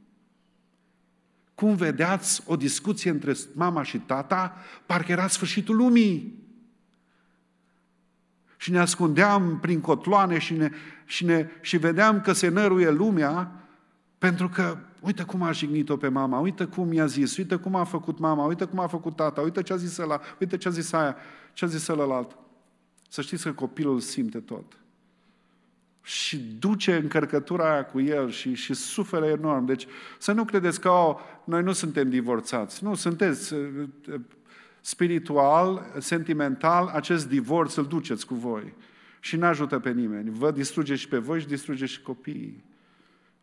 Cum vedeați o discuție între mama și tata, parcă era sfârșitul lumii. Și ne ascundeam prin cotloane și, ne, și, ne, și vedeam că se năruie lumea pentru că Uite cum a jignit-o pe mama, uite cum i-a zis, uite cum a făcut mama, uite cum a făcut tata, uite ce a zis ăla, uite ce a zis aia, ce a zis ălălalt. Să știți că copilul simte tot. Și duce încărcătura aia cu el și, și suferă enorm. Deci să nu credeți că oh, noi nu suntem divorțați. Nu, sunteți uh, uh, spiritual, sentimental, acest divorț îl duceți cu voi. Și nu ajută pe nimeni. Vă distruge și pe voi și distruge și copiii.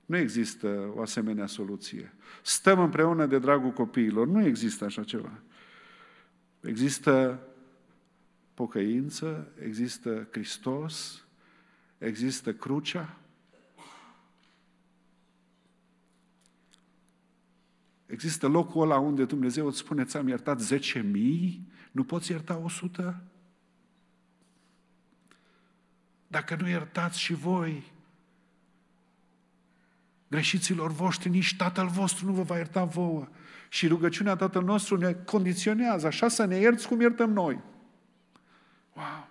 Nu există o asemenea soluție. Stăm împreună de dragul copiilor. Nu există așa ceva. Există pocăință, există Hristos, există crucea, Există locul ăla unde Dumnezeu îți spune, ți-am iertat 10.000, nu poți ierta 100? Dacă nu iertați și voi, greșiților voștri, nici Tatăl vostru nu vă va ierta vouă. Și rugăciunea Tatăl nostru ne condiționează, așa să ne ierți cum iertăm noi. Wow!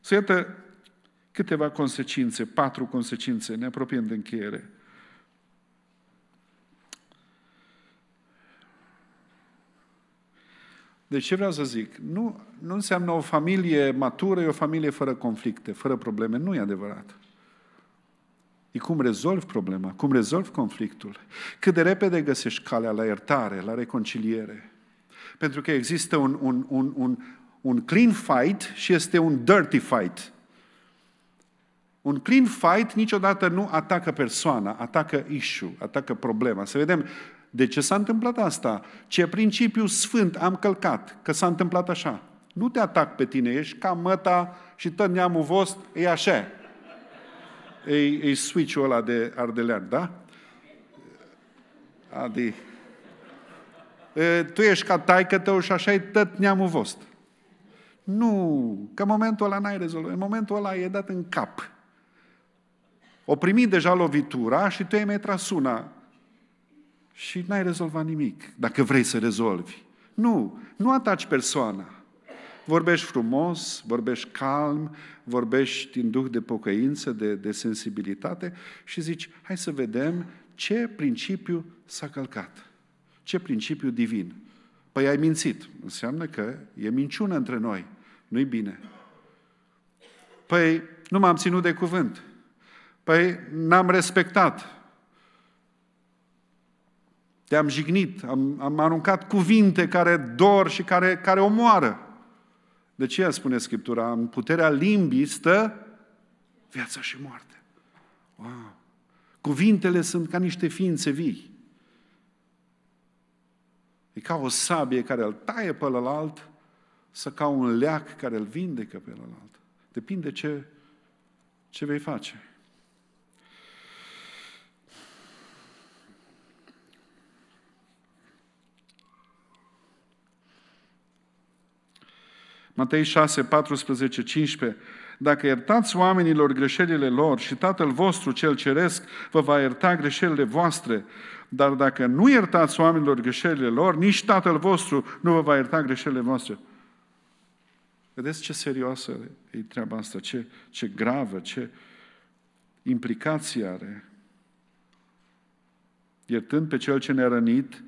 Să iată câteva consecințe, patru consecințe, ne apropiem de încheiere. Deci ce vreau să zic? Nu, nu înseamnă o familie matură, e o familie fără conflicte, fără probleme. Nu e adevărat. E cum rezolvi problema, cum rezolvi conflictul. Cât de repede găsești calea la iertare, la reconciliere. Pentru că există un, un, un, un, un clean fight și este un dirty fight. Un clean fight niciodată nu atacă persoana, atacă issue, atacă problema. Să vedem de ce s-a întâmplat asta, ce principiu sfânt am călcat, că s-a întâmplat așa. Nu te atac pe tine, ești ca măta și tot neamul vostru, e așa. E, e switch-ul ăla de ardelean, da? Adi. E, tu ești ca taică tău și așa e tot neamul vostru. Nu, că în momentul ăla n-ai rezolvat. În momentul ăla e dat în cap. O primi deja lovitura și tu ai mai tras una. Și n-ai rezolvat nimic, dacă vrei să rezolvi. Nu, nu ataci persoana. Vorbești frumos, vorbești calm, vorbești din duh de pocăință, de, de sensibilitate și zici, hai să vedem ce principiu s-a călcat. Ce principiu divin. Păi ai mințit. Înseamnă că e minciună între noi. Nu-i bine. Păi nu m-am ținut de cuvânt. Păi n-am respectat. Te-am jignit, am, am aruncat cuvinte care dor și care, care omoară. De ce spune Scriptura, în puterea limbii stă viața și moarte. Wow. Cuvintele sunt ca niște ființe vii. E ca o sabie care îl taie pe ălalt sau ca un leac care îl vindecă pe ălalt. Depinde ce, ce vei face. Matei 6, 14, 15. Dacă iertați oamenilor greșelile lor și Tatăl vostru cel ceresc vă va ierta greșelile voastre, dar dacă nu iertați oamenilor greșelile lor, nici Tatăl vostru nu vă va ierta greșelile voastre. Vedeți ce serioasă e treaba asta, ce, ce gravă, ce implicație are. Iertând pe cel ce ne-a rănit,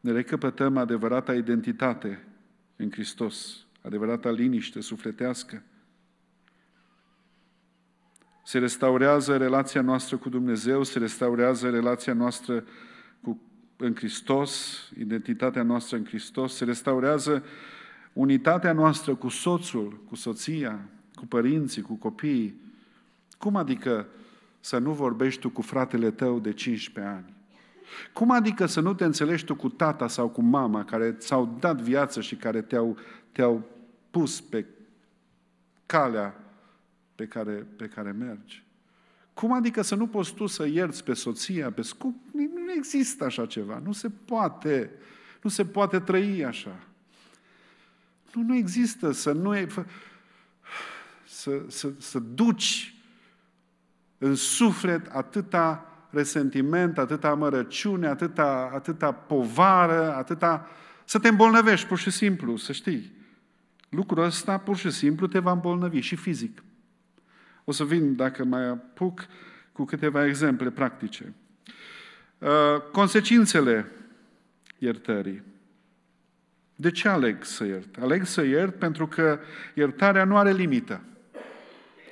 ne recăpătăm adevărata identitate în Hristos adevărata liniște sufletească. Se restaurează relația noastră cu Dumnezeu, se restaurează relația noastră cu, în Hristos, identitatea noastră în Hristos, se restaurează unitatea noastră cu soțul, cu soția, cu părinții, cu copiii. Cum adică să nu vorbești tu cu fratele tău de 15 ani? Cum adică să nu te înțelegi tu cu tata sau cu mama care ți-au dat viață și care te-au, te-au pus pe calea pe care, pe care mergi? Cum adică să nu poți tu să ierți pe soția, pe scump? Nu există așa ceva, nu se poate. Nu se poate trăi așa. Nu, nu există să nu e, să, să, să duci în suflet atâta resentiment, atâta amărăciune, atâta, atâta povară, atâta... Să te îmbolnăvești, pur și simplu, să știi. Lucrul ăsta, pur și simplu, te va îmbolnăvi și fizic. O să vin, dacă mai apuc, cu câteva exemple practice. Uh, consecințele iertării. De ce aleg să iert? Aleg să iert pentru că iertarea nu are limită.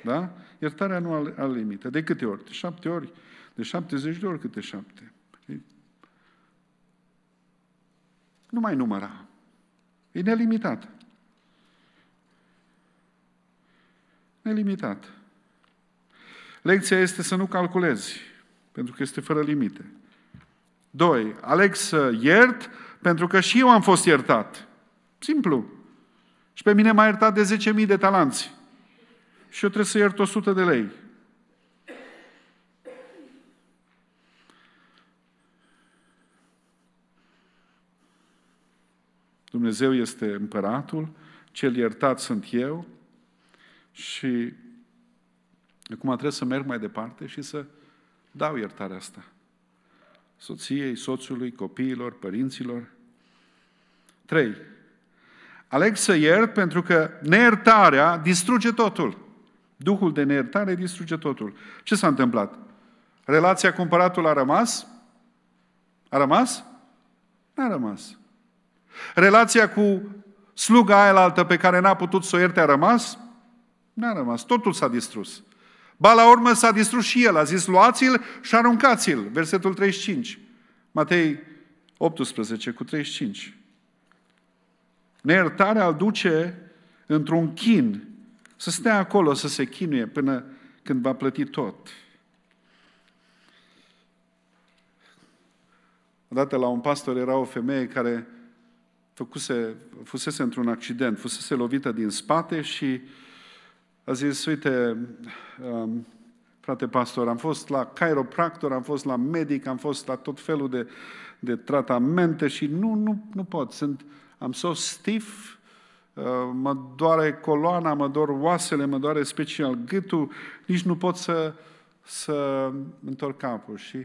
Da? Iertarea nu are limită. De câte ori? De șapte ori? De 70 de ori câte șapte. Nu mai număra. E nelimitat. Nelimitat. Lecția este să nu calculezi, pentru că este fără limite. Doi. Aleg să iert, pentru că și eu am fost iertat. Simplu. Și pe mine m-a iertat de 10.000 de talanți. Și eu trebuie să iert 100 de lei. Dumnezeu este împăratul, cel iertat sunt eu și acum trebuie să merg mai departe și să dau iertarea asta. Soției, soțului, copiilor, părinților. 3. Aleg să iert pentru că neiertarea distruge totul. Duhul de neiertare distruge totul. Ce s-a întâmplat? Relația cu împăratul a rămas? A rămas? N-a rămas. Relația cu sluga aia altă pe care n-a putut să o ierte a rămas? N-a rămas. Totul s-a distrus. Ba la urmă s-a distrus și el. A zis, luați-l și aruncați-l. Versetul 35. Matei 18 cu 35. Neiertarea îl duce într-un chin. Să stea acolo, să se chinuie până când va plăti tot. Odată la un pastor era o femeie care făcuse, fusese într-un accident, fusese lovită din spate și a zis, uite, um, frate pastor, am fost la chiropractor, am fost la medic, am fost la tot felul de, de tratamente și nu, nu, nu pot, sunt, am so stiff, uh, mă doare coloana, mă doar oasele, mă doare special gâtul, nici nu pot să, să întorc capul. Și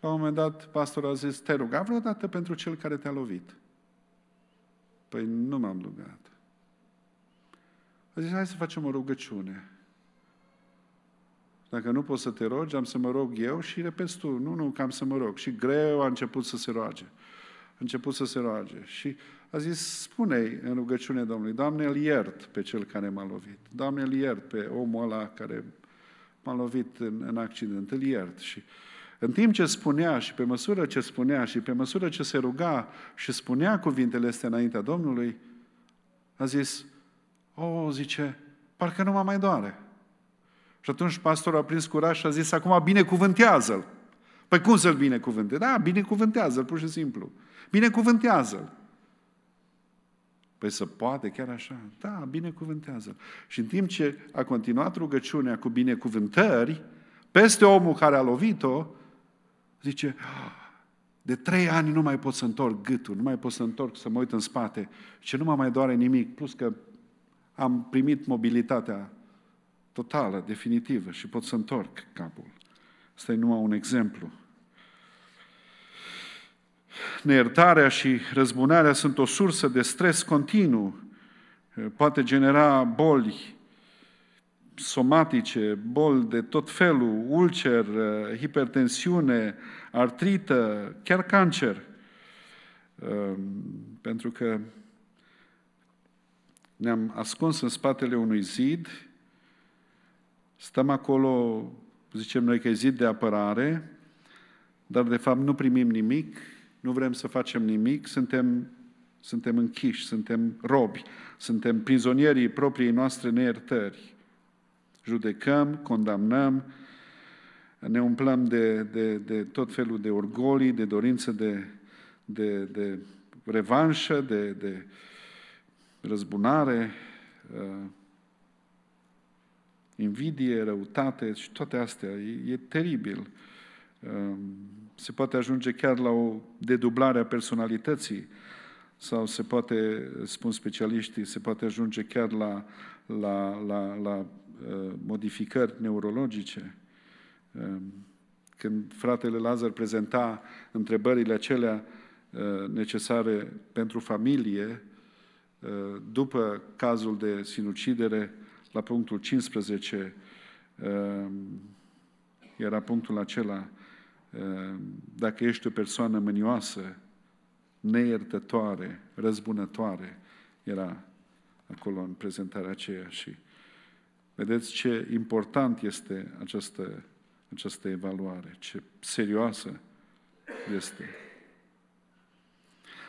la un moment dat pastorul a zis, te rog, a vreodată pentru cel care te-a lovit. Păi nu m-am rugat. A zis, hai să facem o rugăciune. Dacă nu poți să te rogi, am să mă rog eu și repet tu, nu, nu, cam să mă rog. Și greu a început să se roage. A început să se roage. Și a zis, spune în rugăciune Domnului, Doamne, îl iert pe cel care m-a lovit. Doamne, îl iert pe omul ăla care m-a lovit în, în accident, îl iert. Și în timp ce spunea și pe măsură ce spunea și pe măsură ce se ruga și spunea cuvintele astea înaintea Domnului, a zis, o, zice, parcă nu mă mai doare. Și atunci pastorul a prins curaj și a zis, acum binecuvântează-l. Păi cum să-l binecuvânte? Da, binecuvântează-l, pur și simplu. Binecuvântează-l. Păi să poate chiar așa. Da, binecuvântează-l. Și în timp ce a continuat rugăciunea cu binecuvântări, peste omul care a lovit-o, Zice, de trei ani nu mai pot să întorc gâtul, nu mai pot să întorc să mă uit în spate și nu mă mai doare nimic, plus că am primit mobilitatea totală, definitivă și pot să întorc capul. Asta e numai un exemplu. Neiertarea și răzbunarea sunt o sursă de stres continuu, poate genera boli somatice, boli de tot felul, ulcer, eh, hipertensiune, artrită, chiar cancer. Ehm, pentru că ne-am ascuns în spatele unui zid, stăm acolo, zicem noi că e zid de apărare, dar de fapt nu primim nimic, nu vrem să facem nimic, suntem, suntem închiși, suntem robi, suntem prizonierii propriei noastre neiertări judecăm, condamnăm, ne umplăm de, de, de tot felul de orgolii, de dorință de, de, de revanșă, de, de răzbunare, uh, invidie, răutate și toate astea. E, e teribil. Uh, se poate ajunge chiar la o dedublare a personalității sau se poate, spun specialiștii, se poate ajunge chiar la, la, la, la Uh, modificări neurologice. Um, când fratele Lazar prezenta întrebările acelea uh, necesare pentru familie, uh, după cazul de sinucidere, la punctul 15, um, era punctul acela, um, dacă ești o persoană mânioasă, neiertătoare, răzbunătoare, era acolo în prezentarea aceea și Vedeți ce important este această, această evaluare, ce serioasă este.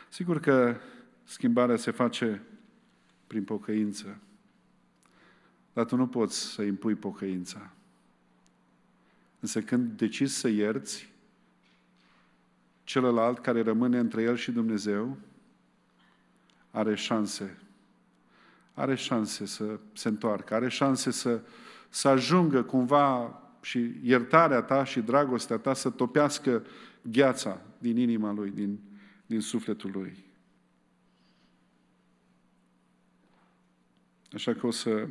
Sigur că schimbarea se face prin pocăință, dar tu nu poți să impui pocăința. Însă când decizi să ierți celălalt care rămâne între el și Dumnezeu, are șanse are șanse să se întoarcă, are șanse să, să ajungă cumva și iertarea ta și dragostea ta să topească gheața din inima lui, din, din sufletul lui. Așa că o să,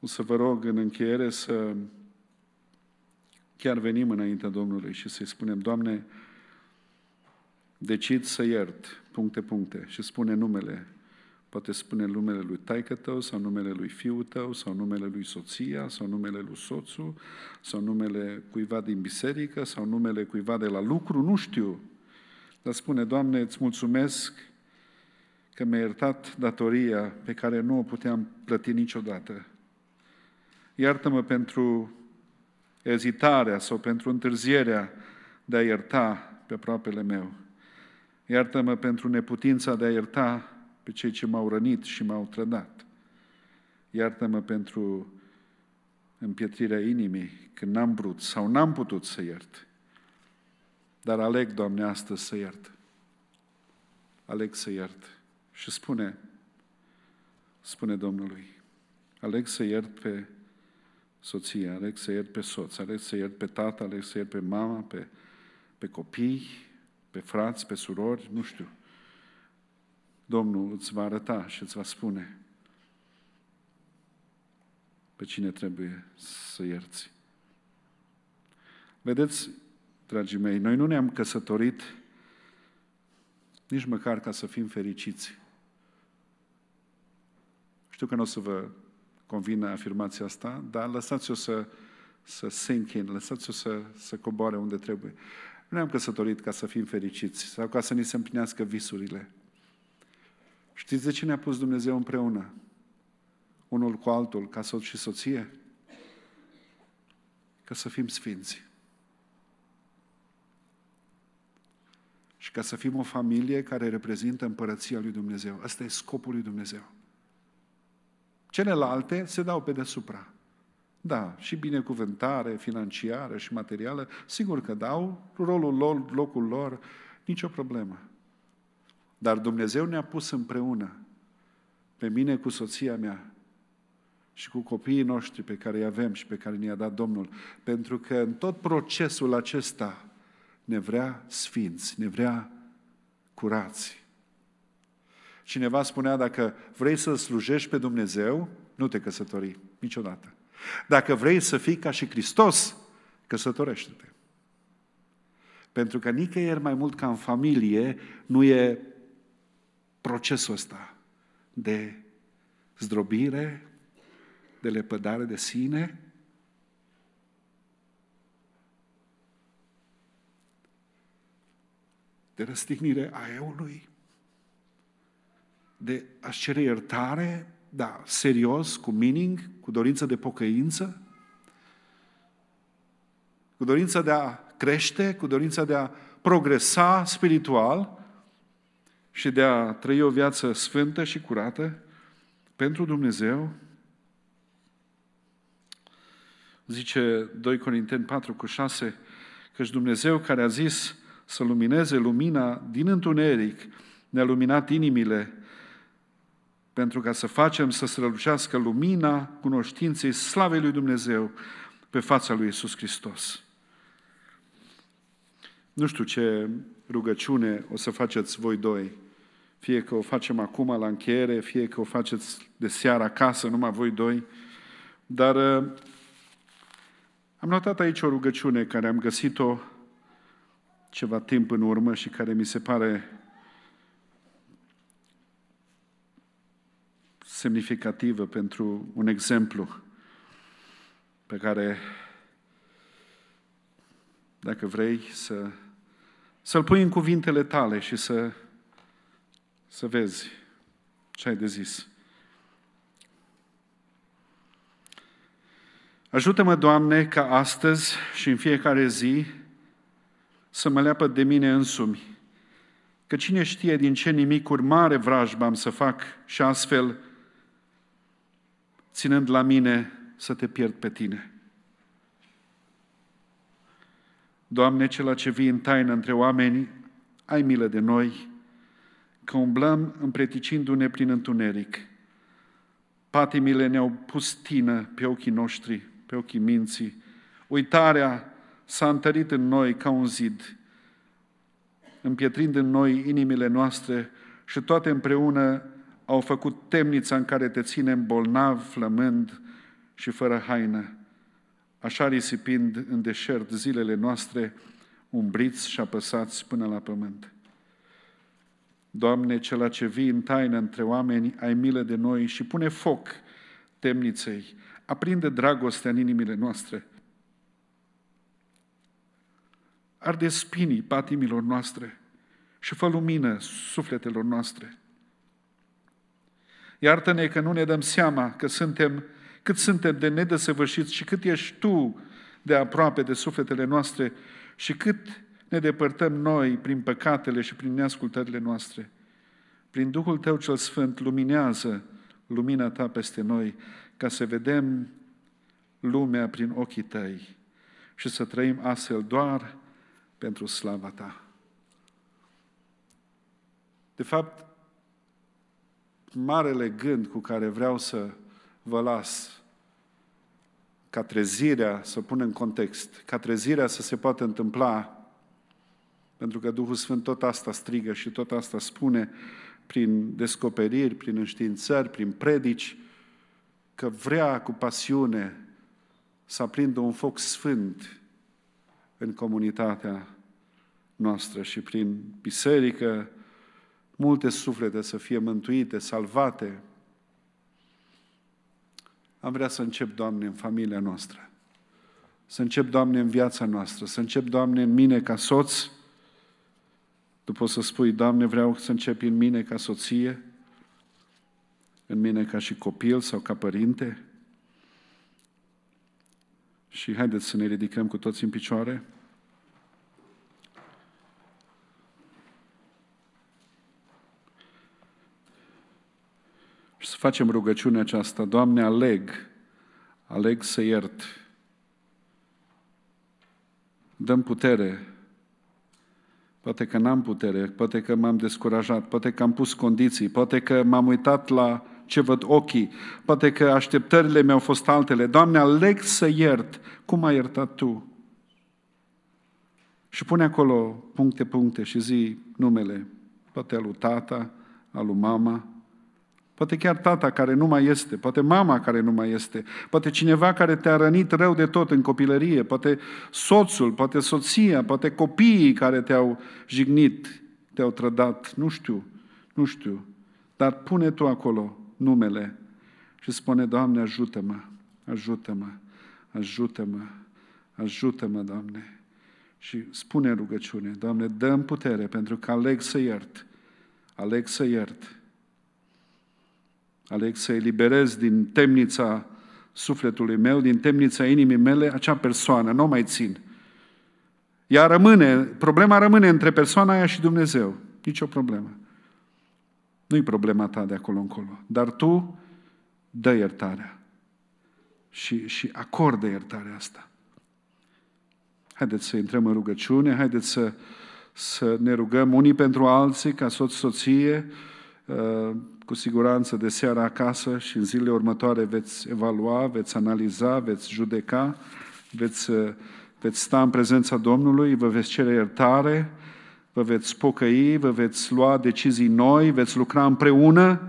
o să vă rog în încheiere să chiar venim înaintea Domnului și să-i spunem, Doamne, decid să iert, puncte, puncte, și spune numele Poate spune numele lui taică tău, sau numele lui fiul tău, sau numele lui soția, sau numele lui soțul, sau numele cuiva din biserică, sau numele cuiva de la lucru, nu știu. Dar spune, Doamne, îți mulțumesc că mi-ai iertat datoria pe care nu o puteam plăti niciodată. Iartă-mă pentru ezitarea sau pentru întârzierea de a ierta pe aproapele meu. Iartă-mă pentru neputința de a ierta pe cei ce m-au rănit și m-au trădat. Iartă-mă pentru împietrirea inimii când n-am vrut sau n-am putut să iert. Dar aleg, Doamne, astăzi să iert. Aleg să iert. Și spune, spune Domnului, aleg să iert pe soție, aleg să iert pe soț, aleg să iert pe tată, aleg să iert pe mama, pe, pe copii, pe frați, pe surori, nu știu. Domnul îți va arăta și îți va spune pe cine trebuie să ierți. Vedeți, dragii mei, noi nu ne-am căsătorit nici măcar ca să fim fericiți. Știu că nu o să vă convine afirmația asta, dar lăsați-o să, să sink in, lăsați-o să, să coboare unde trebuie. Nu ne-am căsătorit ca să fim fericiți sau ca să ni se împlinească visurile. Știți de ce ne-a pus Dumnezeu împreună? Unul cu altul, ca soț și soție? Ca să fim sfinți. Și ca să fim o familie care reprezintă împărăția lui Dumnezeu. Asta e scopul lui Dumnezeu. Celelalte se dau pe deasupra. Da, și binecuvântare financiară și materială, sigur că dau rolul lor, locul lor, nicio problemă. Dar Dumnezeu ne-a pus împreună pe mine cu soția mea și cu copiii noștri pe care îi avem și pe care ne-a dat Domnul. Pentru că în tot procesul acesta ne vrea sfinți, ne vrea curați. Cineva spunea, dacă vrei să slujești pe Dumnezeu, nu te căsători niciodată. Dacă vrei să fii ca și Hristos, căsătorește-te. Pentru că nicăieri mai mult ca în familie nu e procesul ăsta de zdrobire, de lepădare de sine. de răstignire a eului, de a cere iertare, da, serios, cu meaning, cu dorință de pocăință, cu dorința de a crește, cu dorința de a progresa spiritual, și de a trăi o viață sfântă și curată pentru Dumnezeu? Zice 2 Corinteni 4 cu 6, căci Dumnezeu care a zis să lumineze lumina din întuneric, ne-a luminat inimile pentru ca să facem să strălucească lumina cunoștinței slavei lui Dumnezeu pe fața lui Isus Hristos. Nu știu ce rugăciune o să faceți voi doi. Fie că o facem acum la încheiere, fie că o faceți de seară acasă, numai voi doi. Dar uh, am notat aici o rugăciune care am găsit-o ceva timp în urmă și care mi se pare semnificativă pentru un exemplu pe care, dacă vrei să să-l pui în cuvintele tale și să, să vezi ce ai de zis. Ajută-mă, Doamne, ca astăzi și în fiecare zi să mă leapă de mine însumi, că cine știe din ce nimicuri mare vrajba am să fac și astfel, ținând la mine, să te pierd pe tine. Doamne, cela ce vii în taină între oameni, ai milă de noi, că umblăm împreticindu-ne prin întuneric. Patimile ne-au pus tină pe ochii noștri, pe ochii minții. Uitarea s-a întărit în noi ca un zid, împietrind în noi inimile noastre și toate împreună au făcut temnița în care te ținem bolnav, flămând și fără haină așa risipind în deșert zilele noastre, umbriți și apăsați până la pământ. Doamne, cela ce vii în taină între oameni, ai milă de noi și pune foc temniței, aprinde dragostea în inimile noastre. Arde spinii patimilor noastre și fă lumină sufletelor noastre. Iartă-ne că nu ne dăm seama că suntem cât suntem de nedesăvârșiți și cât ești Tu de aproape de sufletele noastre și cât ne depărtăm noi prin păcatele și prin neascultările noastre. Prin Duhul Tău cel Sfânt luminează lumina Ta peste noi ca să vedem lumea prin ochii Tăi și să trăim astfel doar pentru slava Ta. De fapt, marele gând cu care vreau să vă las ca trezirea să pun în context, ca trezirea să se poată întâmpla, pentru că Duhul Sfânt tot asta strigă și tot asta spune prin descoperiri, prin înștiințări, prin predici, că vrea cu pasiune să aprindă un foc sfânt în comunitatea noastră și prin biserică multe suflete să fie mântuite, salvate, am vrea să încep, Doamne, în familia noastră. Să încep, Doamne, în viața noastră. Să încep, Doamne, în mine ca soț. Tu poți să spui, Doamne, vreau să încep în mine ca soție, în mine ca și copil sau ca părinte. Și haideți să ne ridicăm cu toți în picioare. să facem rugăciunea aceasta. Doamne, aleg, aleg să iert. Dăm putere. Poate că n-am putere, poate că m-am descurajat, poate că am pus condiții, poate că m-am uitat la ce văd ochii, poate că așteptările mi-au fost altele. Doamne, aleg să iert cum ai iertat Tu. Și pune acolo puncte, puncte și zi numele, poate al tata, alu mama, Poate chiar tata care nu mai este, poate mama care nu mai este, poate cineva care te-a rănit rău de tot în copilărie, poate soțul, poate soția, poate copiii care te-au jignit, te-au trădat, nu știu, nu știu. Dar pune tu acolo numele și spune, Doamne, ajută-mă, ajută-mă, ajută-mă, ajută-mă, Doamne. Și spune rugăciune, Doamne, dă putere pentru că aleg să iert, aleg să iert, Aleg să eliberez din temnița sufletului meu, din temnița inimii mele, acea persoană, nu o mai țin. Ea rămâne, problema rămâne între persoana aia și Dumnezeu. Nici o problemă. Nu-i problema ta de acolo încolo. Dar tu dă iertarea. Și, și acordă iertarea asta. Haideți să intrăm în rugăciune, haideți să, să ne rugăm unii pentru alții, ca soț-soție, uh, cu siguranță de seara acasă și în zilele următoare veți evalua, veți analiza, veți judeca, veți, uh, veți sta în prezența Domnului, vă veți cere iertare, vă veți pocăi, vă veți lua decizii noi, veți lucra împreună.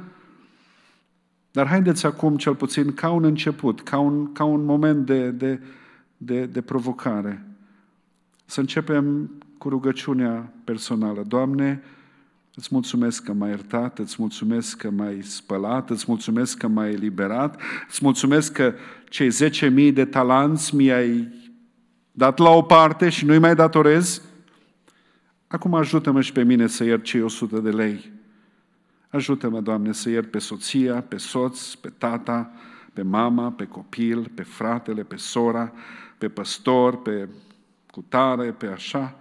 Dar haideți acum, cel puțin, ca un început, ca un, ca un moment de, de, de, de provocare, să începem cu rugăciunea personală. Doamne, Îți mulțumesc că m-ai iertat, îți mulțumesc că m-ai spălat, îți mulțumesc că m-ai eliberat, îți mulțumesc că cei 10.000 de talanți mi-ai dat la o parte și nu-i mai datorez. Acum ajută-mă și pe mine să iert cei 100 de lei. Ajută-mă, Doamne, să iert pe soția, pe soț, pe tata, pe mama, pe copil, pe fratele, pe sora, pe păstor, pe cutare, pe așa.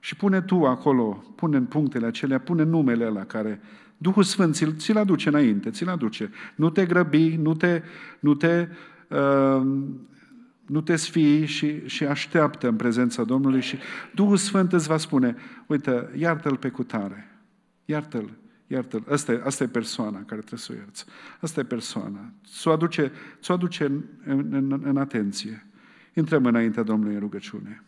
Și pune tu acolo, pune în punctele acelea, pune numele la care Duhul Sfânt ți-l, ți-l aduce înainte, ți-l aduce. Nu te grăbi, nu te, nu te, uh, nu te sfii și, și așteaptă în prezența Domnului și Duhul Sfânt îți va spune, uite, iartă-l pe cutare, iartă-l, iartă-l. Asta e, asta e persoana care trebuie să o ierți. Asta e persoana. Ți-o aduce, ți-o aduce în, în, în, în atenție. Intrăm înaintea Domnului în rugăciune.